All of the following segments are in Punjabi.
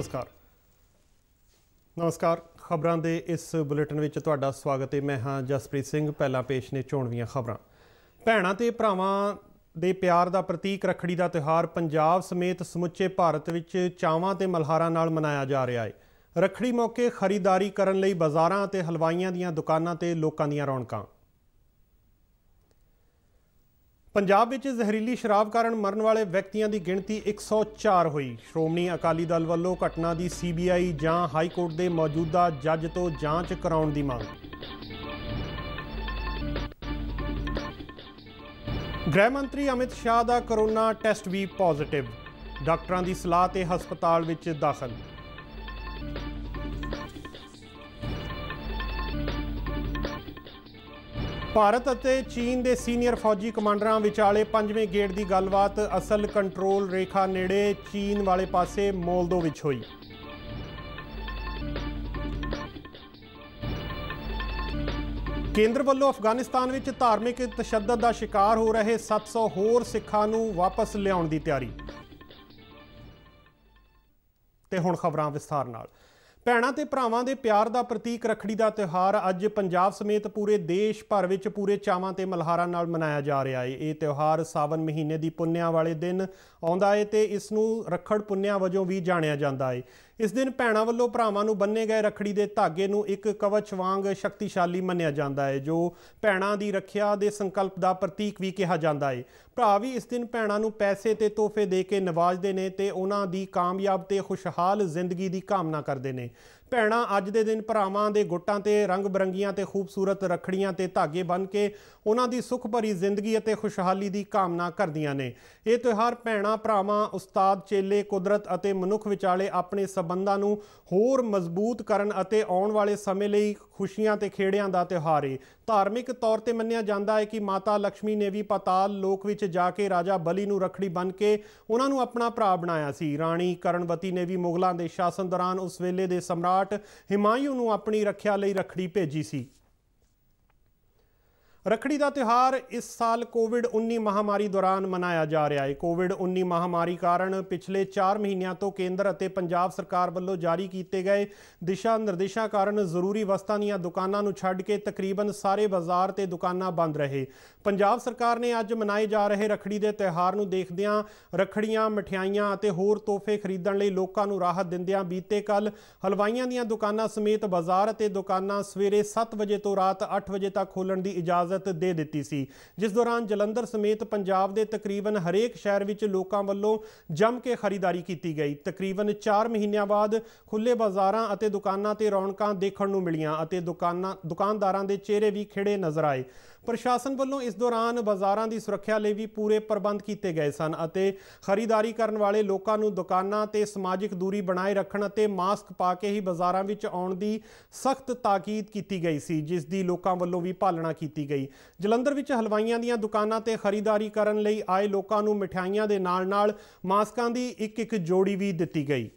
ਨਮਸਕਾਰ ਨਮਸਕਾਰ ਖਬਰਾਂ ਦੇ ਇਸ ਬੁਲੇਟਿਨ ਵਿੱਚ ਤੁਹਾਡਾ ਸਵਾਗਤ ਹੈ ਮੈਂ ਹਾਂ ਜਸਪ੍ਰੀਤ ਸਿੰਘ ਪਹਿਲਾ ਪੇਸ਼ ਨੇ ਚੋਣਵੀਆਂ ਖਬਰਾਂ ਭੈਣਾਂ ਤੇ ਭਰਾਵਾਂ ਦੇ ਪਿਆਰ ਦਾ ਪ੍ਰਤੀਕ ਰਖੜੀ ਦਾ ਤਿਉਹਾਰ ਪੰਜਾਬ ਸਮੇਤ ਸਮੁੱਚੇ ਭਾਰਤ ਵਿੱਚ ਚਾਵਾਂ ਤੇ ਮਲਹਾਰਾਂ ਨਾਲ ਮਨਾਇਆ ਜਾ ਰਿਹਾ ਹੈ ਰਖੜੀ ਮੌਕੇ ਖਰੀਦਦਾਰੀ ਕਰਨ ਲਈ ਬਾਜ਼ਾਰਾਂ ਅਤੇ ਹਲਵਾਈਆਂ ਦੀਆਂ ਦੁਕਾਨਾਂ ਤੇ ਲੋਕਾਂ ਦੀਆਂ ਰੌਣਕਾਂ ਪੰਜਾਬ ਵਿੱਚ ਜ਼ਹਿਰੀਲੀ ਸ਼ਰਾਬ ਕਾਰਨ ਮਰਨ ਵਾਲੇ ਵਿਅਕਤੀਆਂ ਦੀ ਗਿਣਤੀ 104 ਹੋਈ ਸ਼੍ਰੋਮਣੀ ਅਕਾਲੀ ਦਲ ਵੱਲੋਂ ਘਟਨਾ ਦੀ ਸੀਬੀਆਈ ਜਾਂ ਹਾਈ ਕੋਰਟ ਦੇ ਮੌਜੂਦਾ ਜੱਜ ਤੋਂ ਜਾਂਚ ਕਰਾਉਣ ਦੀ ਮੰਗ ਗ੍ਰਹਿ ਮੰਤਰੀ ਅਮਿਤ ਸ਼ਾਹ ਦਾ ਕਰੋਨਾ ਟੈਸਟ ਵੀ ਪੋਜ਼ਿਟਿਵ ਡਾਕਟਰਾਂ ਦੀ ਸਲਾਹ ਤੇ ਹਸਪਤਾਲ ਵਿੱਚ ਦਾਖਲ ਭਾਰਤ ਅਤੇ ਚੀਨ ਦੇ ਸੀਨੀਅਰ ਫੌਜੀ ਕਮਾਂਡਰਾਂ ਵਿਚਾਲੇ ਪੰਜਵੇਂ ਗੇਟ ਦੀ ਗੱਲਬਾਤ ਅਸਲ ਕੰਟਰੋਲ ਰੇਖਾ ਨੇੜੇ ਚੀਨ ਵਾਲੇ ਪਾਸੇ ਮੋਲਦੋ ਵਿੱਚ ਹੋਈ ਕੇਂਦਰ ਵੱਲੋਂ ਅਫਗਾਨਿਸਤਾਨ ਵਿੱਚ ਧਾਰਮਿਕ ਤਸ਼ੱਦਦ ਦਾ ਸ਼ਿਕਾਰ ਹੋ ਰਹੇ 700 ਹੋਰ ਸਿੱਖਾਂ ਨੂੰ ਵਾਪਸ ਲਿਆਉਣ ਦੀ ਤਿਆਰੀ ਤੇ ਹੁਣ ਖਬਰਾਂ ਵਿਸਥਾਰ ਨਾਲ ਭੈਣਾਂ ਤੇ ਭਰਾਵਾਂ ਦੇ ਪਿਆਰ ਦਾ ਪ੍ਰਤੀਕ ਰਖੜੀ ਦਾ ਤਿਉਹਾਰ ਅੱਜ ਪੰਜਾਬ ਸਮੇਤ ਪੂਰੇ ਦੇਸ਼ ਭਰ ਵਿੱਚ ਪੂਰੇ ਚਾਵਾਂ ਤੇ ਮਲਹਾਰਾਂ ਨਾਲ ਮਨਾਇਆ ਜਾ ਰਿਹਾ ਹੈ ਇਹ ਤਿਉਹਾਰ ਸਾਵਨ ਮਹੀਨੇ ਦੀ ਪੁੰਨਿਆ ਵਾਲੇ ਦਿਨ ਆਉਂਦਾ ਹੈ ਤੇ ਇਸ ਨੂੰ ਰਖੜ ਪੁੰਨਿਆ ਵਜੋਂ ਵੀ ਜਾਣਿਆ ਜਾਂਦਾ ਹੈ ਇਸ ਦਿਨ ਭੈਣਾਂ ਵੱਲੋਂ ਭਰਾਵਾਂ ਨੂੰ ਬੰਨੇ ਗਏ ਰਖੜੀ ਦੇ ਧਾਗੇ ਨੂੰ ਇੱਕ ਕਵਚ ਵਾਂਗ ਸ਼ਕਤੀਸ਼ਾਲੀ ਮੰਨਿਆ ਜਾਂਦਾ ਹੈ ਜੋ ਭੈਣਾਂ ਦੀ ਰੱਖਿਆ ਦੇ ਸੰਕਲਪ ਦਾ ਪ੍ਰਤੀਕ ਵੀ ਕਿਹਾ ਜਾਂਦਾ ਹੈ ਭਰਾ ਵੀ ਇਸ ਦਿਨ ਭੈਣਾਂ ਨੂੰ ਪੈਸੇ ਤੇ ਤੋਹਫੇ ਦੇ ਕੇ ਨਵਾਜਦੇ ਨੇ ਤੇ ਉਹਨਾਂ ਦੀ ਕਾਮਯਾਬ ਤੇ ਖੁਸ਼ਹਾਲ ਜ਼ਿੰਦਗੀ ਦੀ ਕਾਮਨਾ ਕਰਦੇ ਨੇ ਭੈਣਾਂ ਅੱਜ ਦੇ ਦਿਨ ਭਰਾਵਾਂ ਦੇ ਗੁੱਟਾਂ ਤੇ ਰੰਗ ਬਰੰਗੀਆਂ ਤੇ ਖੂਬਸੂਰਤ ਰਖੜੀਆਂ ਤੇ ਧਾਗੇ ਬੰਨ ਕੇ ਉਹਨਾਂ ਦੀ ਸੁਖ ਭਰੀ ਜ਼ਿੰਦਗੀ ਅਤੇ ਖੁਸ਼ਹਾਲੀ ਦੀ ਕਾਮਨਾ ਕਰਦੀਆਂ ਨੇ ਇਹ ਤਿਉਹਾਰ ਭੈਣਾਂ ਭਰਾਵਾਂ ਉਸਤਾਦ ਚੇਲੇ ਕੁਦਰਤ ਅਤੇ ਮਨੁੱਖ ਵਿਚਾਲੇ ਆਪਣੇ ਸਬੰਧਾਂ ਨੂੰ ਹੋਰ ਮਜ਼ਬੂਤ ਕਰਨ ਅਤੇ ਆਉਣ ਵਾਲੇ ਸਮੇਂ ਲਈ ਖੁਸ਼ੀਆਂ ਤੇ ਖੇੜਿਆਂ ਦਾ ਤਿਉਹਾਰ ਹੈ ਧਾਰਮਿਕ ਤੌਰ ਤੇ ਮੰਨਿਆ ਜਾਂਦਾ ਹੈ ਕਿ ਮਾਤਾ ਲక్ష్ਮੀ ਨੇ ਵੀ ਪਤਾਲ ਲੋਕ ਵਿੱਚ ਜਾ ਕੇ ਰਾਜਾ ਬਲੀ ਨੂੰ ਰਖੜੀ ਬੰਨ ਕੇ ਉਹਨਾਂ ਨੂੰ ਆਪਣਾ ਭਰਾ ਬਣਾਇਆ ਸੀ ਰਾਣੀ ਕਰਨਵਤੀ ਨੇ ਵੀ ਮੁਗਲਾਂ ਦੇ ਸ਼ਾਸਨ ਦੌਰਾਨ ਉਸ ਵੇਲੇ ਦੇ ਸਮਰਾਟ ਸਮਰਾਟ ਹਿਮਾਯੂ ਨੂੰ ਆਪਣੀ ਰੱਖਿਆ ਲਈ ਰਖੜੀ ਭੇਜੀ ਸੀ ਰਖੜੀ ਦਾ ਤਿਉਹਾਰ ਇਸ ਸਾਲ ਕੋਵਿਡ-19 ਮਹਾਮਾਰੀ ਦੌਰਾਨ ਮਨਾਇਆ ਜਾ ਰਿਹਾ ਹੈ ਕੋਵਿਡ-19 ਮਹਾਮਾਰੀ ਕਾਰਨ ਪਿਛਲੇ 4 ਮਹੀਨਿਆਂ ਤੋਂ ਕੇਂਦਰ ਅਤੇ ਪੰਜਾਬ ਸਰਕਾਰ ਵੱਲੋਂ ਜਾਰੀ ਕੀਤੇ ਗਏ ਦਿਸ਼ਾ ਨਿਰਦੇਸ਼ਾਂ ਕਾਰਨ ਜ਼ਰੂਰੀ ਵਸਤਾਂ ਦੀਆਂ ਦੁਕਾਨਾਂ ਨੂੰ ਛੱਡ ਕੇ ਤਕਰੀਬਨ ਸਾਰੇ ਬਾਜ਼ਾਰ ਤੇ ਦੁਕਾਨਾਂ ਬੰਦ ਰਹੇ ਪੰਜਾਬ ਸਰਕਾਰ ਨੇ ਅੱਜ ਮਨਾਏ ਜਾ ਰਹੇ ਰਖੜੀ ਦੇ ਤਿਉਹਾਰ ਨੂੰ ਦੇਖਦਿਆਂ ਰਖੜੀਆਂ ਮਠਿਆਈਆਂ ਅਤੇ ਹੋਰ ਤੋਹਫੇ ਖਰੀਦਣ ਲਈ ਲੋਕਾਂ ਨੂੰ ਰਾਹਤ ਦਿੰਦਿਆਂ ਬੀਤੇ ਕੱਲ ਹਲਵਾਈਆਂ ਦੀਆਂ ਦੁਕਾਨਾਂ ਸਮੇਤ ਬਾਜ਼ਾਰ ਅਤੇ ਦੁਕਾਨਾਂ ਸਵੇਰੇ 7 ਵਜੇ ਤੋਂ ਰਾਤ 8 ਵਜੇ ਤੱਕ ਖੋਲਣ ਦੀ ਇਜਾਜ਼ਤ ਇਜਾਜ਼ਤ ਦੇ ਦਿੱਤੀ ਸੀ ਜਿਸ ਦੌਰਾਨ ਜਲੰਧਰ ਸਮੇਤ ਪੰਜਾਬ ਦੇ ਤਕਰੀਬਨ ਹਰੇਕ ਸ਼ਹਿਰ ਵਿੱਚ ਲੋਕਾਂ ਵੱਲੋਂ ਜੰਮ ਕੇ ਖਰੀਦਾਰੀ ਕੀਤੀ ਗਈ ਤਕਰੀਬਨ 4 ਮਹੀਨਿਆਂ ਬਾਅਦ ਖੁੱਲੇ ਬਾਜ਼ਾਰਾਂ ਅਤੇ ਦੁਕਾਨਾਂ ਤੇ ਰੌਣਕਾਂ ਦੇਖਣ ਨੂੰ ਮਿਲੀਆਂ ਅਤੇ ਦੁਕਾਨਾਂ ਦੁਕਾਨਦਾਰਾਂ ਦੇ ਚਿਹਰੇ ਵੀ ਖਿੜੇ ਨਜ਼ਰ ਆਏ ਪ੍ਰਸ਼ਾਸਨ ਵੱਲੋਂ ਇਸ ਦੌਰਾਨ ਬਾਜ਼ਾਰਾਂ ਦੀ ਸੁਰੱਖਿਆ ਲਈ ਵੀ ਪੂਰੇ ਪ੍ਰਬੰਧ ਕੀਤੇ ਗਏ ਸਨ ਅਤੇ ਖਰੀਦਦਾਰੀ ਕਰਨ ਵਾਲੇ ਲੋਕਾਂ ਨੂੰ ਦੁਕਾਨਾਂ ਤੇ ਸਮਾਜਿਕ ਦੂਰੀ ਬਣਾਏ ਰੱਖਣ ਅਤੇ ਮਾਸਕ ਪਾ ਕੇ ਹੀ ਬਾਜ਼ਾਰਾਂ ਵਿੱਚ ਆਉਣ ਦੀ ਸਖਤ ਤਾਕੀਦ ਕੀਤੀ ਗਈ ਸੀ ਜਿਸ ਦੀ ਲੋਕਾਂ ਵੱਲੋਂ ਵੀ ਪਾਲਣਾ ਕੀਤੀ ਗਈ ਜਲੰਧਰ ਵਿੱਚ ਹਲਵਾਈਆਂ ਦੀਆਂ ਦੁਕਾਨਾਂ ਤੇ ਖਰੀਦਦਾਰੀ ਕਰਨ ਲਈ ਆਏ ਲੋਕਾਂ ਨੂੰ ਮਠਿਆਈਆਂ ਦੇ ਨਾਲ-ਨਾਲ ਮਾਸਕਾਂ ਦੀ ਇੱਕ-ਇੱਕ ਜੋੜੀ ਵੀ ਦਿੱਤੀ ਗਈ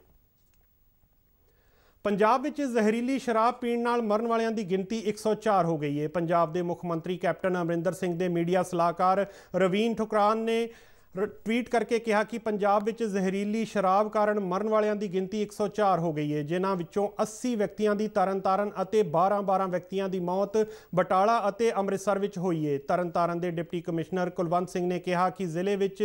ਪੰਜਾਬ ਵਿੱਚ ਜ਼ਹਿਰੀਲੀ ਸ਼ਰਾਬ ਪੀਣ ਨਾਲ ਮਰਨ ਵਾਲਿਆਂ ਦੀ ਗਿਣਤੀ 104 ਹੋ ਗਈ ਹੈ ਪੰਜਾਬ ਦੇ ਮੁੱਖ ਮੰਤਰੀ ਕੈਪਟਨ ਅਮਰਿੰਦਰ ਸਿੰਘ ਦੇ ਮੀਡੀਆ ਸਲਾਹਕਾਰ ਰਵੀਨ ਠੁਕਰਾਨ ਨੇ ਟਵੀਟ ਕਰਕੇ ਕਿਹਾ ਕਿ ਪੰਜਾਬ ਵਿੱਚ ਜ਼ਹਿਰੀਲੀ ਸ਼ਰਾਬ ਕਾਰਨ ਮਰਨ ਵਾਲਿਆਂ ਦੀ ਗਿਣਤੀ 104 ਹੋ ਗਈ ਹੈ ਜਿਨ੍ਹਾਂ ਵਿੱਚੋਂ 80 ਵਿਅਕਤੀਆਂ ਦੀ ਤਰਨਤਾਰਨ ਅਤੇ 12-12 ਵਿਅਕਤੀਆਂ ਦੀ ਮੌਤ ਬਟਾਲਾ ਅਤੇ ਅੰਮ੍ਰਿਤਸਰ ਵਿੱਚ ਹੋਈ ਹੈ ਤਰਨਤਾਰਨ ਦੇ ਡਿਪਟੀ ਕਮਿਸ਼ਨਰ ਕੁਲਵੰਤ ਸਿੰਘ ਨੇ ਕਿਹਾ ਕਿ ਜ਼ਿਲ੍ਹੇ ਵਿੱਚ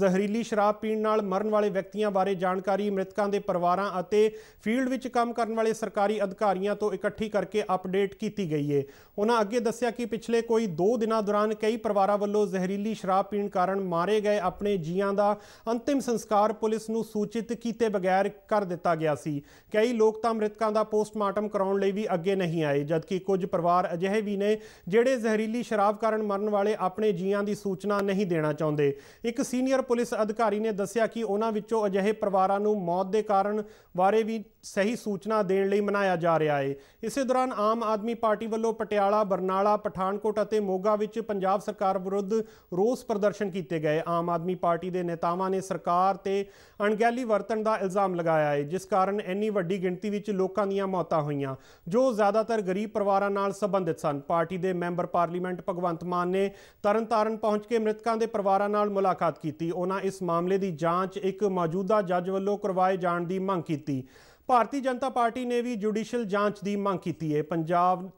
ਜ਼ਹਿਰੀਲੀ ਸ਼ਰਾਬ ਪੀਣ ਨਾਲ ਮਰਨ ਵਾਲੇ ਵਿਅਕਤੀਆਂ ਬਾਰੇ ਜਾਣਕਾਰੀ ਮ੍ਰਿਤਕਾਂ ਦੇ ਪਰਿਵਾਰਾਂ ਅਤੇ ਫੀਲਡ ਵਿੱਚ ਕੰਮ ਕਰਨ ਵਾਲੇ ਸਰਕਾਰੀ ਅਧਿਕਾਰੀਆਂ ਤੋਂ ਇਕੱਠੀ ਕਰਕੇ ਅਪਡੇਟ ਕੀਤੀ ਗਈ ਹੈ ਉਹਨਾਂ ਅੱਗੇ ਦੱਸਿਆ ਕਿ ਪਿਛਲੇ ਕੋਈ 2 ਦਿਨਾਂ ਦੌਰਾਨ ਕਈ ਪਰਿਵਾਰਾਂ ਵੱਲੋਂ ਜ਼ਹਿਰੀਲੀ ਸ਼ਰਾਬ ਪੀਣ ਕਾਰਨ ਮਾਰੇ ਗਏ ਆਪਣੇ ਜੀਆਂ ਦਾ ਅੰਤਿਮ ਸੰਸਕਾਰ ਪੁਲਿਸ ਨੂੰ ਸੂਚਿਤ ਕੀਤੇ ਬਗੈਰ ਕਰ ਦਿੱਤਾ ਗਿਆ ਸੀ ਕਈ ਲੋਕ ਤਾਂ ਮ੍ਰਿਤਕਾਂ ਦਾ ਪੋਸਟਮਾਰਟਮ ਕਰਾਉਣ ਲਈ ਵੀ ਅੱਗੇ ਨਹੀਂ ਆਏ ਜਦਕਿ ਕੁਝ ਪਰਿਵਾਰ ਅਜਿਹੇ ਵੀ ਨੇ ਜਿਹੜੇ ਜ਼ਹਿਰੀਲੀ ਸ਼ਰਾਬ ਕਾਰਨ ਮਰਨ ਵਾਲੇ ਆਪਣੇ ਜੀਆਂ ਦੀ ਸੂਚਨਾ ਨਹੀਂ ਦੇਣਾ ਚਾਹੁੰਦੇ ਇੱਕ ਸੀਨੀਅਰ ਪੁਲਿਸ ਅਧਿਕਾਰੀ ਨੇ ਦੱਸਿਆ ਕਿ ਉਹਨਾਂ ਵਿੱਚੋਂ ਅਜਿਹੇ ਪਰਿਵਾਰਾਂ ਨੂੰ ਮੌਤ ਦੇ ਕਾਰਨ ਬਾਰੇ ਵੀ ਸਹੀ ਸੂਚਨਾ ਦੇਣ ਲਈ ਮਨਾਇਆ ਜਾ ਰਿਹਾ ਹੈ ਇਸੇ ਦੌਰਾਨ ਆਮ ਆਦਮੀ ਪਾਰਟੀ ਵੱਲੋਂ ਪਟਿਆਲਾ ਬਰਨਾਲਾ ਪਠਾਨਕੋਟ ਅਤੇ ਮੋਗਾ ਵਿੱਚ ਪੰਜਾਬ ਸਰਕਾਰ ਵਿਰੁੱਧ ਰੋਸ ਪ੍ਰਦਰਸ਼ਨ ਕੀਤੇ ਗਏ ਆਮ ਆਦਮੀ ਪਾਰਟੀ ਦੇ ਨੇਤਾਵਾਂ ਨੇ ਸਰਕਾਰ ਤੇ ਅਣਗਹਿਲੀ ਵਰਤਣ ਦਾ ਇਲਜ਼ਾਮ ਲਗਾਇਆ ਹੈ ਜਿਸ ਕਾਰਨ ਇੰਨੀ ਵੱਡੀ ਗਿਣਤੀ ਵਿੱਚ ਲੋਕਾਂ ਦੀਆਂ ਮੌਤਾਂ ਹੋਈਆਂ ਜੋ ਜ਼ਿਆਦਾਤਰ ਗਰੀਬ ਪਰਿਵਾਰਾਂ ਨਾਲ ਸੰਬੰਧਿਤ ਸਨ ਪਾਰਟੀ ਦੇ ਮੈਂਬਰ ਪਾਰਲੀਮੈਂਟ ਭਗਵੰਤ ਮਾਨ ਨੇ ਤਰਨਤਾਰਨ ਪਹੁੰਚ ਕੇ ਮ੍ਰਿਤਕਾਂ ਦੇ ਪਰਿਵਾਰਾਂ ਨਾਲ ਮੁਲਾਕਾਤ ਕੀਤੀ ਉਹਨਾਂ ਇਸ ਮਾਮਲੇ ਦੀ ਜਾਂਚ ਇੱਕ ਮੌਜੂਦਾ ਜੱਜ ਵੱਲੋਂ ਕਰਵਾਏ ਜਾਣ ਦੀ ਮੰਗ ਕੀਤੀ ਭਾਰਤੀ ਜਨਤਾ ਪਾਰਟੀ ਨੇ ਵੀ ਜੁਡੀਸ਼ੀਅਲ ਜਾਂਚ ਦੀ ਮੰਗ ਕੀਤੀ ਹੈ ਪੰਜਾਬ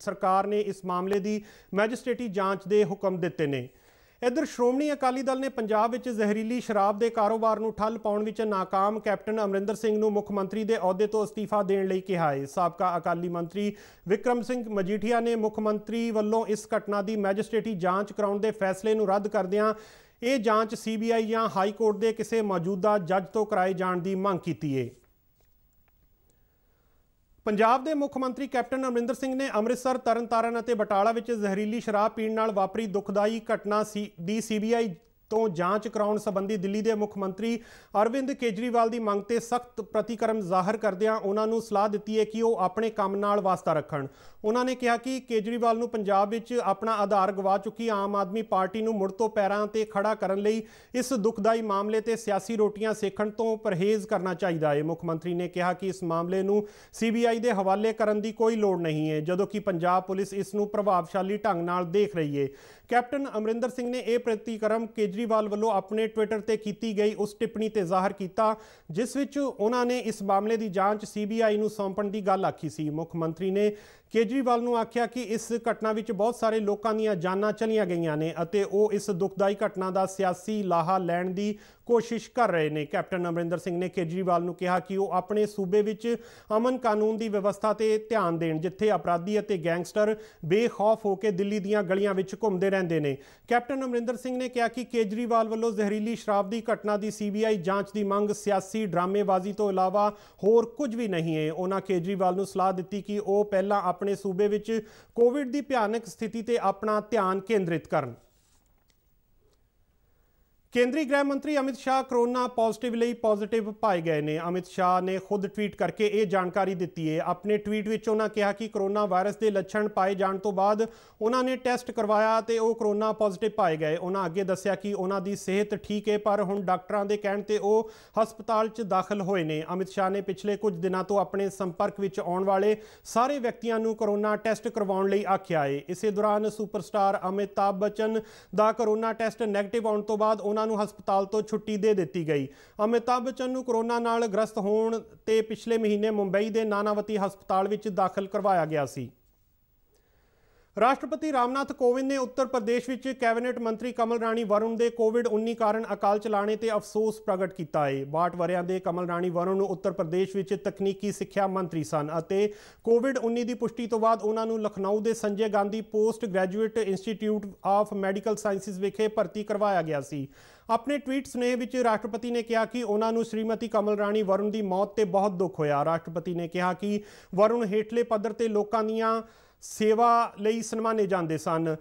ਸਰਕਾਰ ਨੇ ਇਸ ਮਾਮਲੇ ਦੀ ਮੈਜਿਸਟ੍ਰੇਟੀ ਜਾਂਚ ਦੇ ਹੁਕਮ ਦਿੱਤੇ ਨੇ ਇਧਰ ਸ਼੍ਰੋਮਣੀ ਅਕਾਲੀ ਦਲ ਨੇ ਪੰਜਾਬ ਵਿੱਚ ਜ਼ਹਿਰੀਲੀ ਸ਼ਰਾਬ ਦੇ ਕਾਰੋਬਾਰ ਨੂੰ ਠੱਲ ਪਾਉਣ ਵਿੱਚ ناکਾਮ ਕੈਪਟਨ ਅਮਰਿੰਦਰ ਸਿੰਘ ਨੂੰ ਮੁੱਖ ਮੰਤਰੀ ਦੇ ਅਹੁਦੇ ਤੋਂ ਅਸਤੀਫਾ ਦੇਣ ਲਈ ਕਿਹਾ ਹੈ ਸਾਬਕਾ ਅਕਾਲੀ ਮੰਤਰੀ ਵਿਕਰਮ ਸਿੰਘ ਮਜੀਠੀਆ ਨੇ ਮੁੱਖ ਮੰਤਰੀ ਵੱਲੋਂ ਇਸ ਘਟਨਾ ਦੀ ਮੈਜਿਸਟ੍ਰੇਟੀ ਜਾਂਚ ਕਰਾਉਣ ਦੇ ਫੈਸਲੇ ਨੂੰ ਰੱਦ ਕਰਦਿਆਂ ਇਹ ਜਾਂਚ ਸੀਬੀਆਈ ਜਾਂ ਹਾਈ ਕੋਰਟ ਦੇ ਕਿਸੇ ਮੌਜੂਦਾ ਜੱਜ ਤੋਂ ਕਰਾਏ ਜਾਣ ਦੀ ਮੰਗ ਕੀਤੀ ਹੈ ਪੰਜਾਬ ਦੇ ਮੁੱਖ ਮੰਤਰੀ ਕੈਪਟਨ ਅਮਰਿੰਦਰ ਸਿੰਘ ਨੇ ਅੰਮ੍ਰਿਤਸਰ ਤਰਨਤਾਰਨ ਅਤੇ ਬਟਾਲਾ ਵਿੱਚ ਜ਼ਹਿਰੀਲੀ ਸ਼ਰਾਬ ਪੀਣ ਨਾਲ ਵਾਪਰੀ ਦੁਖਦਾਈ ਘਟਨਾ ਦੀ ਸੀਬੀਆਈ ਤੋਂ ਜਾਂਚ ਕਰਾਉਣ ਸੰਬੰਧੀ ਦਿੱਲੀ ਦੇ ਮੁੱਖ ਮੰਤਰੀ ਅਰਵਿੰਦ ਕੇਜਰੀਵਾਲ ਦੀ ਮੰਗ ਤੇ ਸਖਤ ਪ੍ਰਤੀਕਰਮ ਜ਼ਾਹਰ ਕਰਦਿਆਂ ਉਹਨਾਂ ਨੂੰ ਸਲਾਹ ਦਿੱਤੀ ਹੈ ਕਿ ਉਹ ਆਪਣੇ ਕੰਮ ਨਾਲ ਵਾਸਤਾ ਰੱਖਣ ਉਹਨਾਂ ਨੇ ਕਿਹਾ ਕਿ ਕੇਜਰੀਵਾਲ ਨੂੰ ਪੰਜਾਬ ਵਿੱਚ ਆਪਣਾ ਆਧਾਰ ਗਵਾ ਚੁੱਕੀ ਆਮ ਆਦਮੀ ਪਾਰਟੀ ਨੂੰ ਮੁੜ ਤੋਂ ਪੈਰਾਂ ਤੇ ਖੜਾ ਕਰਨ ਲਈ ਇਸ ਦੁਖਦਾਈ ਮਾਮਲੇ ਤੇ ਸਿਆਸੀ ਰੋਟੀਆਂ ਸੇਖਣ ਤੋਂ ਪਰਹੇਜ਼ ਕਰਨਾ ਚਾਹੀਦਾ ਹੈ ਮੁੱਖ ਮੰਤਰੀ ਨੇ ਕਿਹਾ ਕਿ ਇਸ ਮਾਮਲੇ ਨੂੰ ਸੀਬੀਆਈ ਦੇ ਹਵਾਲੇ ਕਰਨ ਦੀ ਕੋਈ ਲੋੜ ਨਹੀਂ ਹੈ ਜਦੋਂ ਕਿ ਪੰਜਾਬ ਪੁਲਿਸ ਇਸ ਨੂੰ ਪ੍ਰਭਾਵਸ਼ਾਲੀ ਢੰਗ ਨਾਲ ਦੇਖ ਰਹੀ ਹੈ ਕੈਪਟਨ ਅਮਰਿੰਦਰ ਸਿੰਘ ਨੇ ਇਹ ਪ੍ਰਤੀਕਰਮ ਕੇਜਰੀਵਾਲ ਵੱਲੋਂ ਆਪਣੇ ਟਵਿੱਟਰ ਤੇ ਕੀਤੀ ਗਈ ਉਸ ਟਿੱਪਣੀ ਤੇ ਜ਼ਾਹਰ ਕੀਤਾ ਜਿਸ ਵਿੱਚ ਉਹਨਾਂ ਨੇ ਇਸ ਮਾਮਲੇ ਦੀ ਜਾਂਚ ਸੀਬੀਆਈ ਨੂੰ ਸੌਂਪਣ ਦੀ ਗੱਲ ਆਖੀ ਸੀ ਮੁੱਖ ਮੰਤਰੀ ਨੇ ਕੇਜਰੀਵਾਲ ਨੂੰ ਆਖਿਆ ਕਿ ਇਸ ਘਟਨਾ ਵਿੱਚ ਬਹੁਤ ਸਾਰੇ ਲੋਕਾਂ ਦੀਆਂ ਜਾਨਾਂ ਚਲੀਆਂ ਗਈਆਂ ਨੇ ਅਤੇ ਉਹ ਇਸ ਦੁਖਦਾਈ ਘਟਨਾ ਦਾ ਸਿਆਸੀ ਲਾਹਾ ਲੈਣ ਦੀ ਕੋਸ਼ਿਸ਼ ਕਰ ਰਹੇ ਨੇ ਕੈਪਟਨ ਅਮਰਿੰਦਰ ਸਿੰਘ ਨੇ ਕੇਜਰੀਵਾਲ ਨੂੰ ਕਿਹਾ ਕਿ ਉਹ ਆਪਣੇ ਸੂਬੇ ਵਿੱਚ ਅਮਨ ਕਾਨੂੰਨ ਦੀ ਵਿਵਸਥਾ ਤੇ ਧਿਆਨ ਦੇਣ ਜਿੱਥੇ ਅਪਰਾਧੀ ਅਤੇ ਗੈਂਗਸਟਰ ਬੇਖੌਫ ਹੋ ਕੇ ਦਿੱਲੀ ਦੀਆਂ ਗਲੀਆਂ ਵਿੱਚ ਘੁੰਮਦੇ ਰਹਿੰਦੇ ਨੇ ਕੈਪਟਨ ਅਮਰਿੰਦਰ ਸਿੰਘ ਨੇ ਕਿਹਾ ਕਿ ਕੇਜਰੀਵਾਲ ਵੱਲੋਂ ਜ਼ਹਿਰੀਲੀ ਸ਼ਰਾਬ ਦੀ ਘਟਨਾ ਦੀ ਸੀਬੀਆਈ ਜਾਂਚ ਦੀ ਮੰਗ ਸਿਆਸੀ ਡਰਾਮੇਬਾਜ਼ੀ ਤੋਂ ਇਲਾਵਾ ਹੋਰ ਕੁਝ ਵੀ ਨਹੀਂ ਹੈ ਉਹਨਾਂ ਕੇਜਰੀਵਾਲ ਨੂੰ ਸਲਾਹ ਦਿੱਤੀ ਕਿ ਉਹ ਪਹਿਲਾਂ ਆਪਣੇ ਸੂਬੇ ਵਿੱਚ ਕੋਵਿਡ ਦੀ ਭਿਆਨਕ ਸਥਿਤੀ ਤੇ ਆਪਣਾ ਧਿਆਨ ਕੇਂਦਰਿਤ ਕਰਨ ਕੇਂਦਰੀ ਗ੍ਰਹਿ ਮੰਤਰੀ ਅਮਿਤ ਸ਼ਾਹ ਕਰੋਨਾ ਪੋਜ਼ਿਟਿਵ ਲਈ ਪੋਜ਼ਿਟਿਵ ਪਾਏ ਗਏ ਨੇ ਅਮਿਤ ਸ਼ਾਹ ਨੇ ਖੁਦ ਟਵੀਟ ਕਰਕੇ ਇਹ ਜਾਣਕਾਰੀ ਦਿੱਤੀ ਹੈ ਆਪਣੇ ਟਵੀਟ ਵਿੱਚ ਉਹਨਾਂ ਕਿਹਾ ਕਿ ਕਰੋਨਾ ਵਾਇਰਸ ਦੇ ਲੱਛਣ ਪਾਏ ਜਾਣ ਤੋਂ ਬਾਅਦ ਉਹਨਾਂ ਨੇ ਟੈਸਟ ਕਰਵਾਇਆ ਤੇ ਉਹ ਕਰੋਨਾ ਪੋਜ਼ਿਟਿਵ ਪਾਏ ਗਏ ਉਹਨਾਂ ਅੱਗੇ ਦੱਸਿਆ ਕਿ ਉਹਨਾਂ ਦੀ ਸਿਹਤ ਠੀਕ ਹੈ ਪਰ ਹੁਣ ਡਾਕਟਰਾਂ ਦੇ ਕਹਿਣ ਤੇ ਉਹ ਹਸਪਤਾਲ 'ਚ ਦਾਖਲ ਹੋਏ ਨੇ ਅਮਿਤ ਸ਼ਾਹ ਨੇ ਪਿਛਲੇ ਕੁਝ ਦਿਨਾਂ ਤੋਂ ਆਪਣੇ ਸੰਪਰਕ ਵਿੱਚ ਆਉਣ ਵਾਲੇ ਸਾਰੇ ਵਿਅਕਤੀਆਂ ਨੂੰ ਕਰੋਨਾ ਟੈਸਟ ਕਰਵਾਉਣ ਲਈ ਆਖਿਆ ਹੈ ਇਸੇ ਦੌਰਾਨ ਸੁਪਰਸਟਾਰ ਅਮਿਤਾਭ ਬਚਨ ਦਾ ਕਰੋਨਾ ਟੈਸਟ ਨੈਗੇਟਿਵ ਆਉਣ ਤੋਂ ਬਾਅਦ ਉਹਨਾਂ ਉਹਨਾਂ ਨੂੰ ਹਸਪਤਾਲ ਤੋਂ ਛੁੱਟੀ ਦੇ ਦਿੱਤੀ ਗਈ ਅਮਿਤਾਭ ਬਚਨ ਨੂੰ ਕਰੋਨਾ ਨਾਲ ਗ੍ਰਸਤ ਹੋਣ ਤੇ ਪਿਛਲੇ ਮਹੀਨੇ ਮੁੰਬਈ ਦੇ ਨਾਨਾਵਤੀ ਹਸਪਤਾਲ ਵਿੱਚ ਦਾਖਲ ਕਰਵਾਇਆ ਗਿਆ ਸੀ ਰਾਸ਼ਟਰਪਤੀ ਰਾਮਨਾਥ ਕੋਵਿੰਦ ਨੇ ਉੱਤਰ ਪ੍ਰਦੇਸ਼ ਵਿੱਚ ਕੈਬਨਿਟ ਮੰਤਰੀ ਕਮਲ ਰਾਣੀ ਵਰੁਣ ਦੇ ਕੋਵਿਡ-19 ਕਾਰਨ ਅਕਾਲ ਚਲਾਣੇ ਤੇ ਅਫਸੋਸ ਪ੍ਰਗਟ ਕੀਤਾ ਹੈ। ਬਾਟ ਵਰਿਆਂ ਦੇ ਕਮਲ ਰਾਣੀ ਵਰੁਣ ਨੂੰ ਉੱਤਰ ਪ੍ਰਦੇਸ਼ ਵਿੱਚ ਤਕਨੀਕੀ ਸਿੱਖਿਆ ਮੰਤਰੀ ਸਨ ਅਤੇ ਕੋਵਿਡ-19 ਦੀ ਪੁਸ਼ਟੀ ਤੋਂ ਬਾਅਦ ਉਹਨਾਂ ਨੂੰ ਲਖਨਊ ਦੇ Sanjay Gandhi post graduate institute of medical sciences ਵਿਖੇ ਭਰਤੀ ਕਰਵਾਇਆ ਗਿਆ ਸੀ। ਆਪਣੇ ਟਵੀਟ ਸੁਨੇਹੇ ਵਿੱਚ ਰਾਸ਼ਟਰਪਤੀ ਨੇ ਕਿਹਾ ਕਿ ਉਹਨਾਂ ਨੂੰ ਸ਼੍ਰੀਮਤੀ ਕਮਲ ਰਾਣੀ ਵਰੁਣ ਦੀ ਮੌਤ ਤੇ ਬਹੁਤ ਦੁੱਖ ਹੋਇਆ ਰਾਸ਼ਟਰਪਤੀ ਨੇ ਕਿਹਾ ਕਿ ਵਰੁਣ ਹੇਠਲੇ ਪੱਧਰ ਤੇ ਲੋਕਾਂ ਦੀਆਂ ਸੇਵਾ ਲਈ ਸਨਮਾਨੇ ਜਾਂਦੇ ਸਨ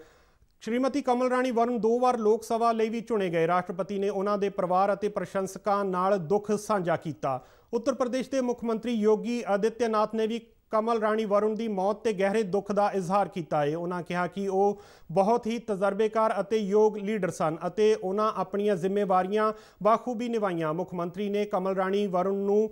ਸ਼੍ਰੀਮਤੀ ਕਮਲ ਰਾਣੀ ਵਰਨ ਦੋ ਵਾਰ ਲੋਕ ਸਭਾ ਲਈ ਵੀ ਚੁਣੇ ਗਏ ਰਾਸ਼ਟਰਪਤੀ ਨੇ ਉਹਨਾਂ ਦੇ ਪਰਿਵਾਰ ਅਤੇ ਪ੍ਰਸ਼ੰਸਕਾਂ ਨਾਲ ਦੁੱਖ ਸਾਂਝਾ ਕੀਤਾ ਉੱਤਰ ਪ੍ਰਦੇਸ਼ ਦੇ ਮੁੱਖ ਮੰਤਰੀ ਯੋਗੀ ਆਦਿੱਤਿਆਨਾਥ ਨੇ ਵੀ ਕਮਲ ਰਾਣੀ ਵਰੁਣ ਦੀ ਮੌਤ ਤੇ ਗਹਿਰੇ ਦੁੱਖ ਦਾ ਇਜ਼ਹਾਰ ਕੀਤਾ ਹੈ ਉਹਨਾਂ ਕਿਹਾ ਕਿ ਉਹ ਬਹੁਤ ਹੀ ਤਜਰਬੇਕਾਰ ਅਤੇ ਯੋਗ ਲੀਡਰ ਸਨ ਅਤੇ ਉਹਨਾਂ ਆਪਣੀਆਂ ਜ਼ਿੰਮੇਵਾਰੀਆਂ ਬਾਖੂਬੀ ਨਿਭਾਈਆਂ ਮੁੱਖ ਮੰਤਰੀ ਨੇ ਕਮਲ ਰਾਣੀ ਵਰੁਣ ਨੂੰ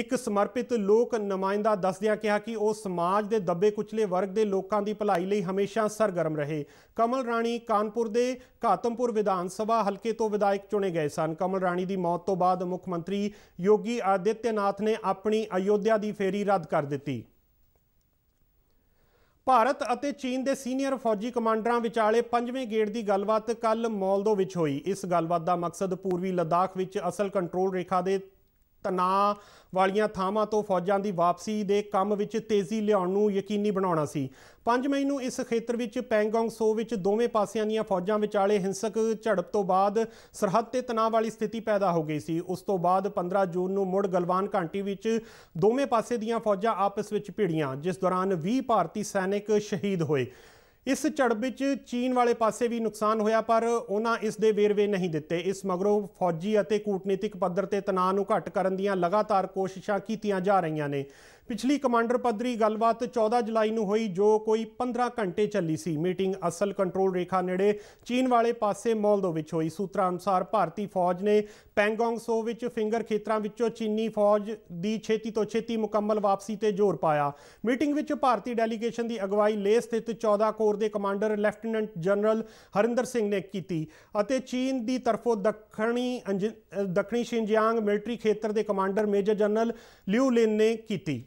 ਇੱਕ ਸਮਰਪਿਤ ਲੋਕ ਨੁਮਾਇੰਦਾ ਦੱਸਦਿਆਂ ਕਿਹਾ ਕਿ ਉਹ ਸਮਾਜ ਦੇ ਦੱਬੇ ਕੁਚਲੇ ਵਰਗ ਦੇ ਲੋਕਾਂ ਦੀ ਭਲਾਈ ਲਈ ਹਮੇਸ਼ਾ ਸਰਗਰਮ ਰਹੇ ਕਮਲ ਰਾਣੀ ਕਾਨਪੁਰ ਦੇ ਘਾਤਮਪੁਰ ਵਿਧਾਨ ਸਭਾ ਹਲਕੇ ਤੋਂ ਵਿਧਾਇਕ ਚੁਣੇ ਗਏ ਸਨ ਕਮਲ ਰਾਣੀ ਦੀ ਮੌਤ ਤੋਂ ਬਾਅਦ ਮੁੱਖ ਮੰਤਰੀ ਯੋਗੀ ਆਦਿੱਤਿਆਨਾਥ ਨੇ ਆਪਣੀ ਅਯੋਧਿਆ ਦੀ ਫੇਰੀ ਰੱਦ ਕਰ ਦਿੱਤੀ ਭਾਰਤ ਅਤੇ ਚੀਨ ਦੇ ਸੀਨੀਅਰ ਫੌਜੀ ਕਮਾਂਡਰਾਂ ਵਿਚਾਲੇ ਪੰਜਵੇਂ ਗੇੜ ਦੀ ਗੱਲਬਾਤ ਕੱਲ ਮੌਲਦੋ ਵਿੱਚ ਹੋਈ ਇਸ ਗੱਲਬਾਤ ਦਾ ਮਕਸਦ ਪੂਰਬੀ ਲਦਾਖ ਵਿੱਚ ਅਸਲ ਕੰਟਰੋਲ ਰੇਖਾ ਦੇ ਤਣਾਅ ਵਾਲੀਆਂ ਥਾਵਾਂ ਤੋਂ ਫੌਜਾਂ ਦੀ ਵਾਪਸੀ ਦੇ ਕੰਮ ਵਿੱਚ ਤੇਜ਼ੀ ਲਿਆਉਣ ਨੂੰ ਯਕੀਨੀ ਬਣਾਉਣਾ ਸੀ 5 ਮਈ ਨੂੰ ਇਸ ਖੇਤਰ ਵਿੱਚ ਪੈਂਗੋਂਗ ਸੋ ਵਿੱਚ ਦੋਵੇਂ ਪਾਸਿਆਂ ਦੀਆਂ ਫੌਜਾਂ ਵਿਚਾਲੇ ਹਿੰਸਕ ਝੜਪ ਤੋਂ ਬਾਅਦ ਸਰਹੱਦ ਤੇ ਤਣਾਅ ਵਾਲੀ ਸਥਿਤੀ ਪੈਦਾ ਹੋ ਗਈ ਸੀ ਉਸ ਤੋਂ ਬਾਅਦ 15 ਜੂਨ ਨੂੰ ਮੁੜ ਗਲਵਾਨ ਘਾਟੀ ਵਿੱਚ ਦੋਵੇਂ ਪਾਸੇ ਦੀਆਂ ਫੌਜਾਂ ਆਪਸ ਵਿੱਚ ਭਿੜੀਆਂ ਜਿਸ ਦੌਰਾਨ 20 ਭਾਰਤੀ ਸੈਨਿਕ ਸ਼ਹੀਦ ਹੋਏ ਇਸ ਝੜਪ ਵਿੱਚ ਚੀਨ ਵਾਲੇ ਪਾਸੇ ਵੀ ਨੁਕਸਾਨ ਹੋਇਆ ਪਰ ਉਹਨਾਂ ਇਸ ਦੇ ਵੇਰਵੇ ਨਹੀਂ ਦਿੱਤੇ ਇਸ ਮਗਰੋਂ ਫੌਜੀ ਅਤੇ ਕੂਟਨੀਤਿਕ ਪੱਧਰ ਤੇ ਤਣਾਅ ਨੂੰ ਘਟ ਕਰਨ ਦੀਆਂ ਲਗਾਤਾਰ ਕੋਸ਼ਿਸ਼ਾਂ ਕੀਤੀਆਂ ਜਾ ਰਹੀਆਂ ਨੇ ਪਿਛਲੀ ਕਮਾਂਡਰ ਪੱਧਰੀ ਗੱਲਬਾਤ 14 ਜੁਲਾਈ ਨੂੰ ਹੋਈ ਜੋ ਕੋਈ 15 ਘੰਟੇ ਚੱਲੀ ਸੀ ਮੀਟਿੰਗ ਅਸਲ ਕੰਟਰੋਲ ਰੇਖਾ ਨੇੜੇ ਚੀਨ ਵਾਲੇ ਪਾਸੇ ਮੋਲਦੋ ਵਿੱਚ ਹੋਈ ਸੂਤਰਾਂ ਅਨੁਸਾਰ ਭਾਰਤੀ ਫੌਜ ਨੇ ਪੈਂਗੋਂਗ ਸੋ ਵਿੱਚ ਫਿੰਗਰ ਖੇਤਰਾਂ ਵਿੱਚੋਂ ਚੀਨੀ ਫੌਜ ਦੀ ਛੇਤੀ ਤੋਂ ਛੇਤੀ ਮੁਕੰਮਲ ਵਾਪਸੀ ਤੇ ਜ਼ੋਰ ਪਾਇਆ ਮੀਟਿੰਗ ਵਿੱਚ ਭਾਰਤੀ ਡੈਲੀਗੇਸ਼ਨ ਦੀ ਅਗਵਾਈ ਲੇਹ ਸਥਿਤ 14 ਕੋਰ ਦੇ commander lieutenant general Harinder Singh ਨੇ ਕੀਤੀ ਅਤੇ ਚੀਨ ਦੀ ਤਰਫੋਂ ਦੱਖਣੀ ਦੱਖਣੀ ਸ਼ਿੰਜਿਆਂਗ ਮਿਲਟਰੀ ਖੇਤਰ ਦੇ commander major general Liu Lin ਨੇ ਕੀਤੀ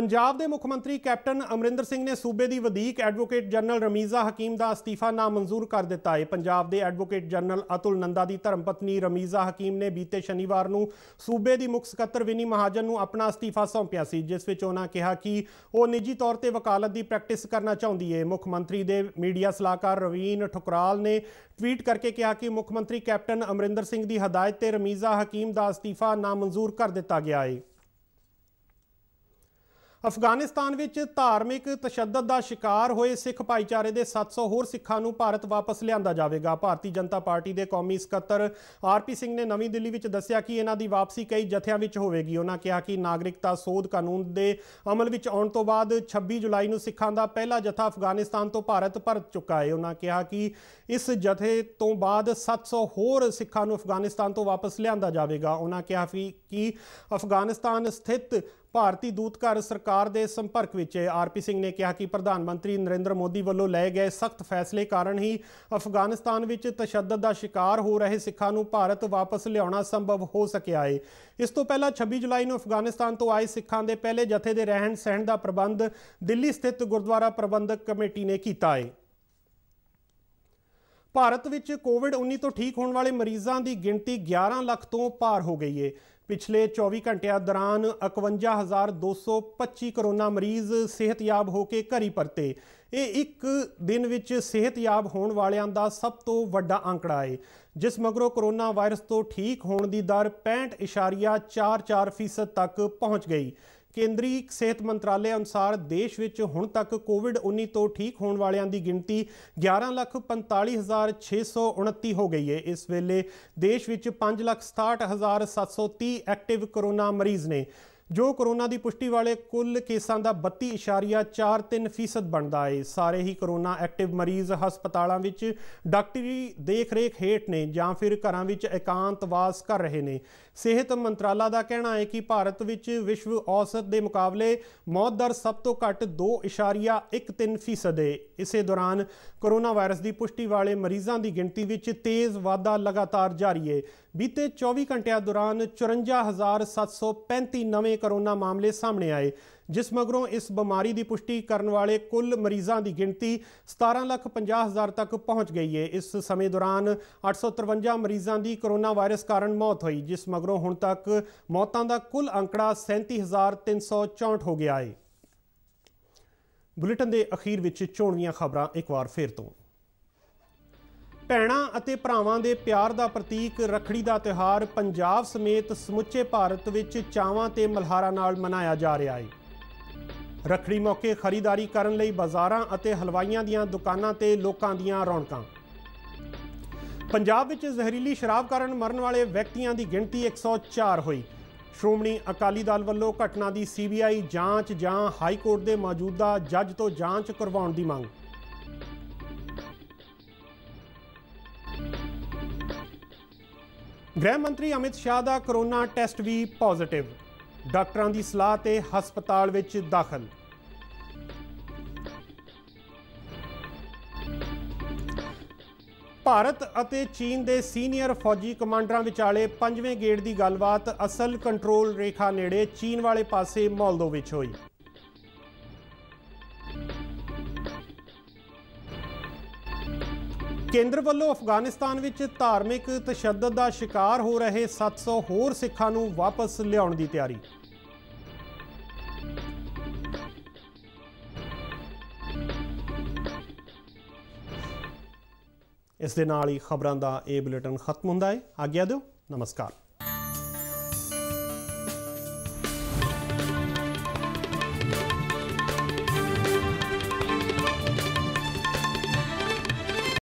ਪੰਜਾਬ ਦੇ ਮੁੱਖ ਮੰਤਰੀ ਕੈਪਟਨ ਅਮਰਿੰਦਰ ਸਿੰਘ ਨੇ ਸੂਬੇ ਦੀ ਵਧੀਕ ਐਡਵੋਕੇਟ ਜਨਰਲ ਰਮੀਜ਼ਾ ਹਕੀਮ ਦਾ ਅਸਤੀਫਾ ਨਾਮਨਜ਼ੂਰ ਕਰ ਦਿੱਤਾ ਹੈ ਪੰਜਾਬ ਦੇ ਐਡਵੋਕੇਟ ਜਨਰਲ ਅਤੁਲ ਨੰਦਾ ਦੀ ਧਰਮਪਤਨੀ ਰਮੀਜ਼ਾ ਹਕੀਮ ਨੇ ਬੀਤੇ ਸ਼ਨੀਵਾਰ ਨੂੰ ਸੂਬੇ ਦੀ ਮੁੱਖ ਸਕੱਤਰ ਵਿਨੀ ਮਹਾਜਨ ਨੂੰ ਆਪਣਾ ਅਸਤੀਫਾ ਸੌਂਪਿਆ ਸੀ ਜਿਸ ਵਿੱਚ ਉਹਨਾਂ ਕਿਹਾ ਕਿ ਉਹ ਨਿੱਜੀ ਤੌਰ ਤੇ ਵਕਾਲਤ ਦੀ ਪ੍ਰੈਕਟਿਸ ਕਰਨਾ ਚਾਹੁੰਦੀ ਹੈ ਮੁੱਖ ਮੰਤਰੀ ਦੇ ਮੀਡੀਆ ਸਲਾਹਕਾਰ ਰਵੀਨ ਠੁਕਰਾਲ ਨੇ ਟਵੀਟ ਕਰਕੇ ਕਿਹਾ ਕਿ ਮੁੱਖ ਮੰਤਰੀ ਕੈਪਟਨ ਅਮਰਿੰਦਰ ਸਿੰਘ ਦੀ ਹਦਾਇਤ ਤੇ ਰਮੀਜ਼ਾ ਹਕੀਮ ਦਾ ਅਸਤੀਫਾ ਨਾਮਨਜ਼ੂਰ ਕਰ ਦਿੱਤਾ ਗਿਆ ਹੈ ਅਫਗਾਨਿਸਤਾਨ ਵਿੱਚ ਧਾਰਮਿਕ ਤਸ਼ੱਦਦ ਦਾ ਸ਼ਿਕਾਰ ਹੋਏ ਸਿੱਖ ਭਾਈਚਾਰੇ ਦੇ 700 ਹੋਰ ਸਿੱਖਾਂ ਨੂੰ ਭਾਰਤ ਵਾਪਸ ਲਿਆਂਦਾ ਜਾਵੇਗਾ ਭਾਰਤੀ ਜਨਤਾ ਪਾਰਟੀ ਦੇ ਕੌਮੀ ਸਕੱਤਰ ਆਰਪੀ ਸਿੰਘ ਨੇ ਨਵੀਂ ਦਿੱਲੀ ਵਿੱਚ ਦੱਸਿਆ ਕਿ ਇਹਨਾਂ ਦੀ ਵਾਪਸੀ ਕਈ ਜਥਿਆਂ ਵਿੱਚ ਹੋਵੇਗੀ ਉਹਨਾਂ ਕਿਹਾ ਕਿ ਨਾਗਰਿਕਤਾ ਸੋਧ ਕਾਨੂੰਨ ਦੇ ਅਮਲ ਵਿੱਚ ਆਉਣ ਤੋਂ ਬਾਅਦ 26 ਜੁਲਾਈ ਨੂੰ ਸਿੱਖਾਂ ਦਾ ਪਹਿਲਾ ਜਥਾ ਅਫਗਾਨਿਸਤਾਨ ਤੋਂ ਭਾਰਤ ਪਰ ਚੁੱਕਾ ਹੈ ਉਹਨਾਂ ਕਿਹਾ ਕਿ ਇਸ ਜਥੇ ਤੋਂ ਬਾਅਦ 700 ਹੋਰ ਸਿੱਖਾਂ ਨੂੰ ਅਫਗਾਨਿਸਤਾਨ ਤੋਂ ਵਾਪਸ ਲਿਆਂਦਾ ਜਾਵੇਗਾ ਉਹਨਾਂ ਕਿਹਾ ਕਿ ਅਫਗਾਨਿਸਤਾਨ ਸਥਿਤ ਭਾਰਤੀ ਦੂਤ ਘਰ ਸਰਕਾਰ ਦੇ ਸੰਪਰਕ ਵਿੱਚ ਆਰਪੀ ਸਿੰਘ ਨੇ ਕਿਹਾ ਕਿ ਪ੍ਰਧਾਨ ਮੰਤਰੀ ਨਰਿੰਦਰ ਮੋਦੀ ਵੱਲੋਂ ਲਏ ਗਏ ਸਖਤ ਫੈਸਲੇ ਕਾਰਨ ਹੀ ਅਫਗਾਨਿਸਤਾਨ ਵਿੱਚ ਤਸ਼ੱਦਦ ਦਾ ਸ਼ਿਕਾਰ ਹੋ ਰਹੇ ਸਿੱਖਾਂ ਨੂੰ ਭਾਰਤ ਵਾਪਸ ਲਿਆਉਣਾ ਸੰਭਵ ਹੋ ਸਕਿਆ ਹੈ ਇਸ ਤੋਂ ਪਹਿਲਾਂ 26 ਜੁਲਾਈ ਨੂੰ ਅਫਗਾਨਿਸਤਾਨ ਤੋਂ ਆਏ ਸਿੱਖਾਂ ਦੇ ਪਹਿਲੇ ਜਥੇ ਦੇ ਰਹਿਣ ਸਹਿਣ ਦਾ ਪ੍ਰਬੰਧ ਦਿੱਲੀ ਸਥਿਤ ਗੁਰਦੁਆਰਾ ਪ੍ਰਬੰਧਕ ਕਮੇਟੀ ਨੇ ਕੀਤਾ ਹੈ ਭਾਰਤ ਵਿੱਚ ਕੋਵਿਡ-19 ਤੋਂ ਠੀਕ ਹੋਣ ਵਾਲੇ ਮਰੀਜ਼ਾਂ ਦੀ ਗਿਣਤੀ 11 ਲੱਖ ਤੋਂ ਪਾਰ ਹੋ ਗਈ ਹੈ ਪਿਛਲੇ 24 ਘੰਟਿਆਂ ਦੌਰਾਨ 51225 ਕਰੋਨਾ ਮਰੀਜ਼ ਸਿਹਤਯਾਬ ਹੋ ਕੇ ਘਰੀ ਪਰਤੇ ਇਹ ਇੱਕ ਦਿਨ ਵਿੱਚ ਸਿਹਤਯਾਬ ਹੋਣ ਵਾਲਿਆਂ ਦਾ ਸਭ ਤੋਂ ਵੱਡਾ ਅੰਕੜਾ ਹੈ ਜਿਸ ਮਗਰੋਂ ਕੋਰੋਨਾ ਵਾਇਰਸ ਤੋਂ ਠੀਕ ਹੋਣ ਦੀ ਦਰ 65.44% ਤੱਕ ਪਹੁੰਚ ਗਈ ਕੇਂਦਰੀ ਸਿਹਤ ਮੰਤਰਾਲੇ ਅਨੁਸਾਰ ਦੇਸ਼ ਵਿੱਚ ਹੁਣ ਤੱਕ ਕੋਵਿਡ-19 ਤੋਂ ਠੀਕ ਹੋਣ ਵਾਲਿਆਂ ਦੀ ਗਿਣਤੀ 1145629 ਹੋ ਗਈ ਹੈ ਇਸ ਵੇਲੇ ਦੇਸ਼ ਵਿੱਚ 567730 ਐਕਟਿਵ ਕੋਰੋਨਾ ਮਰੀਜ਼ ਨੇ ਜੋ ਕੋਰੋਨਾ ਦੀ ਪੁਸ਼ਟੀ ਵਾਲੇ ਕੁੱਲ ਕੇਸਾਂ ਦਾ 32.43% ਬਣਦਾ ਹੈ ਸਾਰੇ ਹੀ ਕੋਰੋਨਾ ਐਕਟਿਵ ਮਰੀਜ਼ ਹਸਪਤਾਲਾਂ ਵਿੱਚ ਡਾਕਟਰੀ ਦੇਖਰੇਖ ਹੇਠ ਨੇ ਜਾਂ ਫਿਰ ਘਰਾਂ ਵਿੱਚ ਇਕਾਂਤਵਾਸ ਕਰ ਰਹੇ ਨੇ ਸਿਹਤ ਮੰਤਰਾਲਾ ਦਾ ਕਹਿਣਾ ਹੈ ਕਿ ਭਾਰਤ ਵਿੱਚ ਵਿਸ਼ਵ ਔਸਤ ਦੇ ਮੁਕਾਬਲੇ ਮੌਤ ਦਰ ਸਭ ਤੋਂ ਘੱਟ 2.13% ਹੈ ਇਸੇ ਦੌਰਾਨ ਕੋਰੋਨਾ ਵਾਇਰਸ ਦੀ ਪੁਸ਼ਟੀ ਵਾਲੇ ਮਰੀਜ਼ਾਂ ਦੀ ਗਿਣਤੀ ਵਿੱਚ ਤੇਜ਼ ਵਾਧਾ ਲਗਾਤਾਰ ਜਾਰੀ ਹੈ ਬੀਤੇ 24 ਘੰਟਿਆਂ ਦੌਰਾਨ 54735 ਨਵੇਂ ਕਰੋਨਾ ਮਾਮਲੇ ਸਾਹਮਣੇ ਆਏ ਜਿਸ ਮਗਰੋਂ ਇਸ ਬਿਮਾਰੀ ਦੀ ਪੁਸ਼ਟੀ ਕਰਨ ਵਾਲੇ ਕੁੱਲ ਮਰੀਜ਼ਾਂ ਦੀ ਗਿਣਤੀ 17,50,000 ਤੱਕ ਪਹੁੰਚ ਗਈ ਹੈ ਇਸ ਸਮੇਂ ਦੌਰਾਨ 853 ਮਰੀਜ਼ਾਂ ਦੀ ਕਰੋਨਾ ਵਾਇਰਸ ਕਾਰਨ ਮੌਤ ਹੋਈ ਜਿਸ ਮਗਰੋਂ ਹੁਣ ਤੱਕ ਮੌਤਾਂ ਦਾ ਕੁੱਲ ਅੰਕੜਾ 37364 ਹੋ ਗਿਆ ਹੈ ਬੁਲੇਟਿਨ ਦੇ ਅਖੀਰ ਵਿੱਚ ਚੋਣਵੀਆਂ ਖਬਰਾਂ ਇੱਕ ਵਾਰ ਫੇਰ ਤੋਂ ਭੈਣਾਂ ਅਤੇ ਭਰਾਵਾਂ ਦੇ ਪਿਆਰ ਦਾ ਪ੍ਰਤੀਕ ਰੱਖੜੀ ਦਾ ਤਿਹਾਰ ਪੰਜਾਬ ਸਮੇਤ ਸਮੁੱਚੇ ਭਾਰਤ ਵਿੱਚ ਚਾਵਾਂ ਤੇ ਮਲਹਾਰਾਂ ਨਾਲ ਮਨਾਇਆ ਜਾ ਰਿਹਾ ਹੈ ਰੱਖੜੀ ਮੌਕੇ ਖਰੀਦਦਾਰੀ ਕਰਨ ਲਈ ਬਾਜ਼ਾਰਾਂ ਅਤੇ ਹਲਵਾਈਆਂ ਦੀਆਂ ਦੁਕਾਨਾਂ ਤੇ ਲੋਕਾਂ ਦੀਆਂ ਰੌਣਕਾਂ ਪੰਜਾਬ ਵਿੱਚ ਜ਼ਹਿਰੀਲੀ ਸ਼ਰਾਬ ਕਾਰਨ ਮਰਨ ਵਾਲੇ ਵਿਅਕਤੀਆਂ ਦੀ ਗਿਣਤੀ 104 ਹੋਈ ਸ਼੍ਰੋਮਣੀ ਅਕਾਲੀ ਦਲ ਵੱਲੋਂ ਘਟਨਾ ਦੀ ਸੀਬੀਆਈ ਜਾਂਚ ਜਾਂ ਹਾਈ ਕੋਰਟ ਦੇ ਮੌਜੂਦਾ ਜੱਜ ਤੋਂ ਜਾਂਚ ਕਰਵਾਉਣ ਦੀ ਮੰਗ ਗ੍ਰਹਿ ਮੰਤਰੀ ਅਮਿਤ ਸ਼ਾਹ ਦਾ ਕਰੋਨਾ ਟੈਸਟ ਵੀ ਪੋਜ਼ਿਟਿਵ ਡਾਕਟਰਾਂ ਦੀ ਸਲਾਹ ਤੇ ਹਸਪਤਾਲ ਵਿੱਚ ਦਾਖਲ ਭਾਰਤ ਅਤੇ ਚੀਨ ਦੇ ਸੀਨੀਅਰ ਫੌਜੀ ਕਮਾਂਡਰਾਂ ਵਿਚਾਲੇ ਪੰਜਵੇਂ ਗੇੜ ਦੀ ਗੱਲਬਾਤ ਅਸਲ ਕੰਟਰੋਲ ਰੇਖਾ ਨੇੜੇ ਚੀਨ ਵਾਲੇ ਪਾਸੇ ਮੌਲਦੋ ਵਿੱਚ ਹੋਈ ਕੇਂਦਰ ਵੱਲੋਂ ਅਫਗਾਨਿਸਤਾਨ ਵਿੱਚ ਧਾਰਮਿਕ ਤਸ਼ੱਦਦ ਦਾ ਸ਼ਿਕਾਰ ਹੋ ਰਹੇ 700 ਹੋਰ ਸਿੱਖਾਂ ਨੂੰ ਵਾਪਸ ਲਿਆਉਣ ਦੀ ਤਿਆਰੀ ਇਸ ਦੇ ਨਾਲ ਹੀ ਖਬਰਾਂ ਦਾ ਇਹ ਬੁਲੇਟਿਨ ਖਤਮ ਹੁੰਦਾ ਹੈ ਆਗਿਆ ਦਿਓ ਨਮਸਕਾਰ